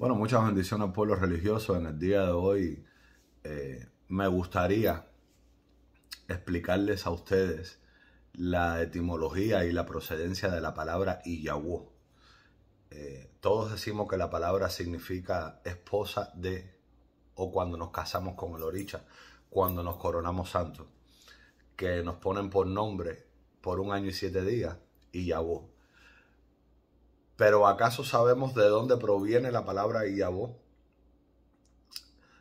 Bueno, muchas bendiciones al pueblo religioso. En el día de hoy eh, me gustaría explicarles a ustedes la etimología y la procedencia de la palabra iyagú eh, todos decimos que la palabra significa esposa de o cuando nos casamos con el oricha, cuando nos coronamos santos, que nos ponen por nombre por un año y siete días iyagú pero ¿acaso sabemos de dónde proviene la palabra iabo,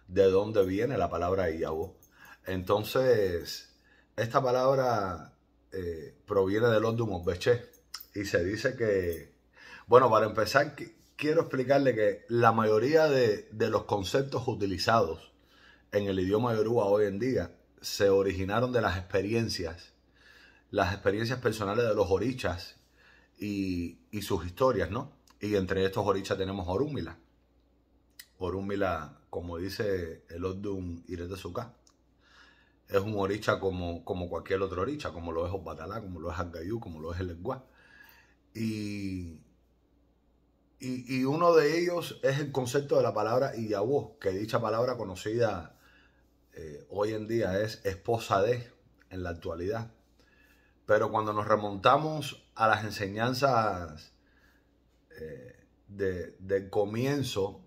¿De dónde viene la palabra iabo. Entonces, esta palabra eh, proviene del Ordum Beché y se dice que, bueno, para empezar, quiero explicarle que la mayoría de, de los conceptos utilizados en el idioma yoruba hoy en día se originaron de las experiencias, las experiencias personales de los orichas y, sus historias, ¿no? Y entre estos orichas tenemos Orúmila. Orúmila, como dice el y Irete Suká, es un oricha como, como cualquier otro oricha, como lo es Obatalá, como lo es Angayú, como lo es el Y, uno de ellos es el concepto de la palabra Iyabú, que dicha palabra conocida eh, hoy en día es esposa de en la actualidad. Pero cuando nos remontamos a las enseñanzas eh, de, del comienzo,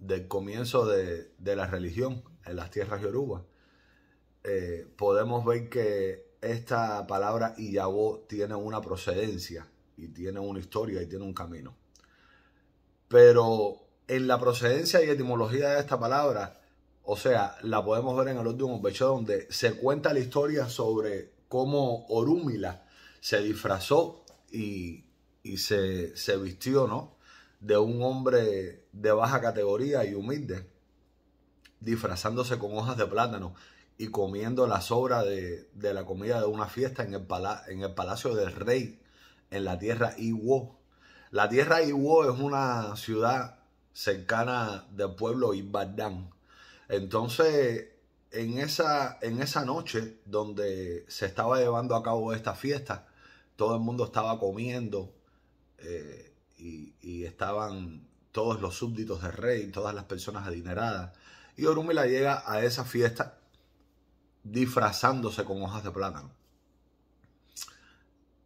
del comienzo de, la religión en las tierras yoruba, eh, podemos ver que esta palabra Iyabó tiene una procedencia y tiene una historia y tiene un camino. Pero en la procedencia y etimología de esta palabra, o sea, la podemos ver en el último pecho donde se cuenta la historia sobre como Orúmila se disfrazó y, se, vistió, ¿no? De un hombre de baja categoría y humilde, disfrazándose con hojas de plátano y comiendo la sobra de, la comida de una fiesta en el, pala en el palacio del rey, en la tierra Iwo. La tierra Iwo es una ciudad cercana del pueblo Ibadan. Entonces, en esa, en esa noche donde se estaba llevando a cabo esta fiesta, todo el mundo estaba comiendo eh, y, estaban todos los súbditos del rey, todas las personas adineradas. Y Orumila llega a esa fiesta disfrazándose con hojas de plátano.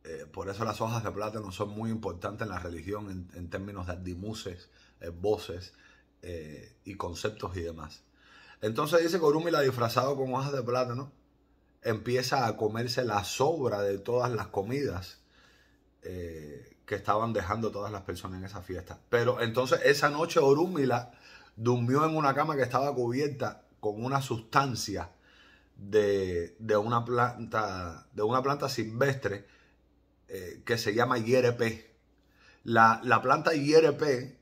Eh, por eso las hojas de plátano son muy importantes en la religión en, términos de adimuses, eh, voces y conceptos y demás. Entonces dice que Orúmila, disfrazado con hojas de plátano, empieza a comerse la sobra de todas las comidas eh, que estaban dejando todas las personas en esa fiesta. Pero entonces esa noche Orúmila durmió en una cama que estaba cubierta con una sustancia de, una, planta, de una planta silvestre eh, que se llama IRP. La, la planta IRP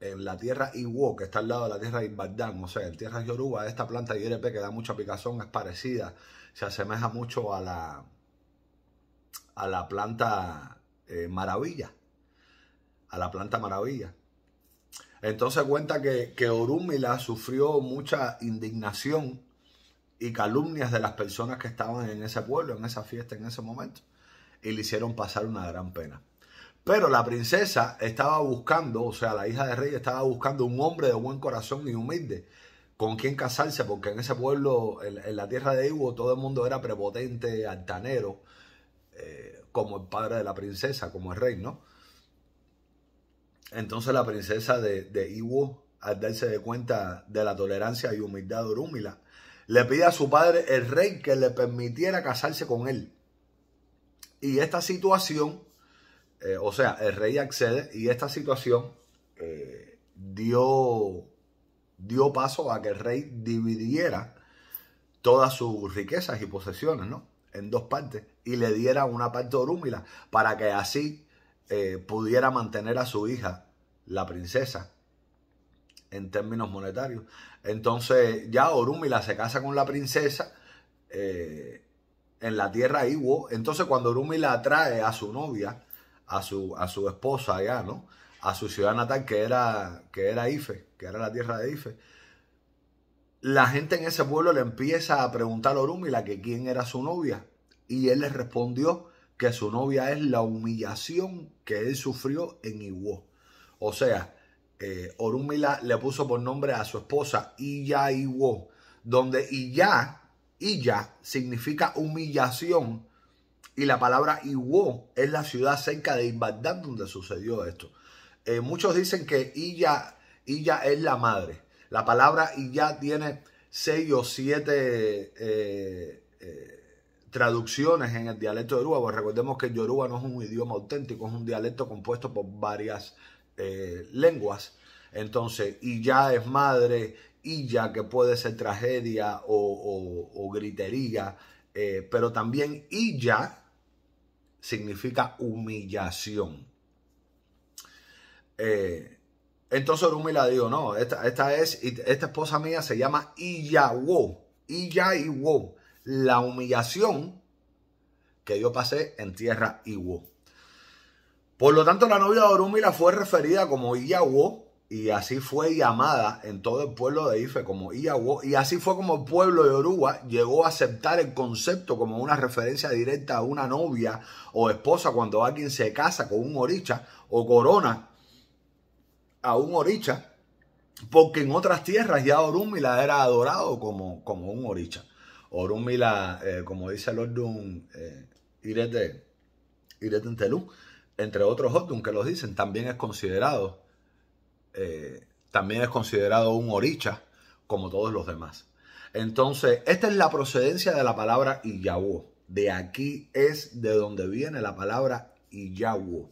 en la tierra Iwo, que está al lado de la tierra Ibardán, o sea, en tierra Yoruba, esta planta que da mucha picazón es parecida, se asemeja mucho a la, a la planta eh, Maravilla, a la planta Maravilla. Entonces cuenta que, que Orúmila sufrió mucha indignación y calumnias de las personas que estaban en ese pueblo, en esa fiesta, en ese momento, y le hicieron pasar una gran pena. Pero la princesa estaba buscando, o sea, la hija del rey estaba buscando un hombre de buen corazón y humilde con quien casarse, porque en ese pueblo, en, la tierra de Iwo, todo el mundo era prepotente, altanero, eh, como el padre de la princesa, como el rey, ¿no? Entonces la princesa de, de Iwo, al darse de cuenta de la tolerancia y humildad de Orúmila, le pide a su padre, el rey, que le permitiera casarse con él. Y esta situación eh, o sea, el rey accede y esta situación eh, dio, dio paso a que el rey dividiera todas sus riquezas y posesiones, En dos partes y le diera una parte a orúmila para que así eh, pudiera mantener a su hija, la princesa, en términos monetarios. Entonces ya Orúmila se casa con la princesa en la tierra Iwo. Entonces cuando Orúmila trae a su novia a su, a su esposa allá, ¿no? A su ciudad natal, que era, que era Ife, que era la tierra de Ife. La gente en ese pueblo le empieza a preguntar a Orúmila que quién era su novia. Y él le respondió que su novia es la humillación que él sufrió en Iwo. O sea, eh, le puso por nombre a su esposa Iya Iwo, donde Iya, Iya significa humillación y la palabra Iwo es la ciudad cerca de Ibadán donde sucedió esto. Eh, muchos dicen que Iya es la madre. La palabra Iya tiene seis o siete eh, eh, traducciones en el dialecto de Yoruba. Pues recordemos que Yoruba no es un idioma auténtico, es un dialecto compuesto por varias lenguas. Entonces, Iya es madre, Iya que puede ser tragedia o gritería eh, pero también Iya significa humillación. Eh, entonces Orumi dijo, no, esta, es, esta esposa mía se llama Iyawo, Iwo, la humillación que yo pasé en tierra Iwo. Por lo tanto, la novia de Orumila fue referida como Iyawo y así fue llamada en todo el pueblo de Ife como Iyawo. Y así fue como el pueblo de Oruba llegó a aceptar el concepto como una referencia directa a una novia o esposa cuando alguien se casa con un oricha o corona a un oricha. Porque en otras tierras ya Orúmila era adorado como, como un oricha. Orumila, eh, como dice el Ordun eh, Irete, entre otros Ordun que los dicen, también es considerado eh, también es considerado un oricha, como todos los demás. Entonces, esta es la procedencia de la palabra Iyahuo. De aquí es de donde viene la palabra Iyahuo.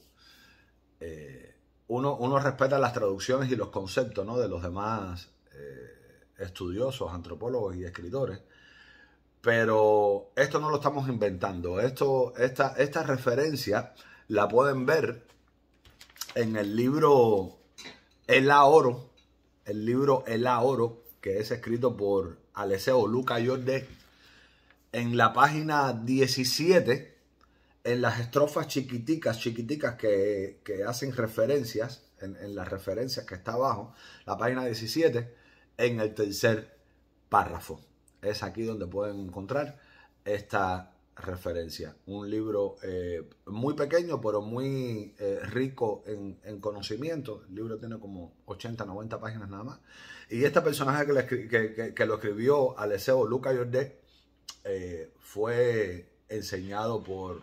Eh, uno, respeta las traducciones y los conceptos ¿no? de los demás eh, estudiosos, antropólogos y escritores, pero esto no lo estamos inventando. Esto, esta, esta referencia la pueden ver en el libro el Oro, el libro El Oro, que es escrito por Aleseo Luca Jordé, en la página 17, en las estrofas chiquiticas, chiquiticas que, hacen referencias, en, en, las referencias que está abajo, la página 17, en el tercer párrafo. Es aquí donde pueden encontrar esta referencia. Un libro eh, muy pequeño, pero muy eh, rico en, conocimiento. El libro tiene como 80, 90 páginas nada más. Y este personaje que, lo escribió Aleseo Luca Jordé, eh, fue enseñado por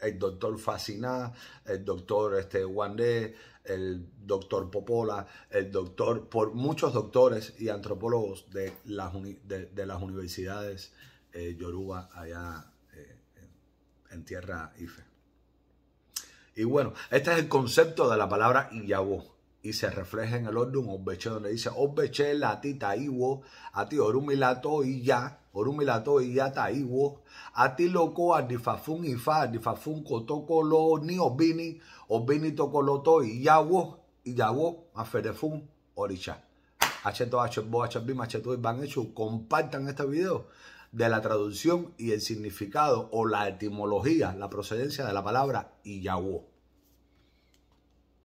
el doctor Fasciná, el doctor este, Wandé, el doctor Popola, el doctor, por muchos doctores y antropólogos de las, de, de las universidades eh, yoruba allá eh, en tierra Ife. Y bueno, este es el concepto de la palabra Iyabó y se refleja en el orden obeche donde dice la latita iwo, a ti orumilato y ya, orumilato y ya a ti loco adifafun ifa, adifafun kotokolo ni obini, obini tokoloto y yawo, y yawo, aferefun, oricha. H2, van hecho, compartan este video de la traducción y el significado o la etimología, la procedencia de la palabra Yahweh.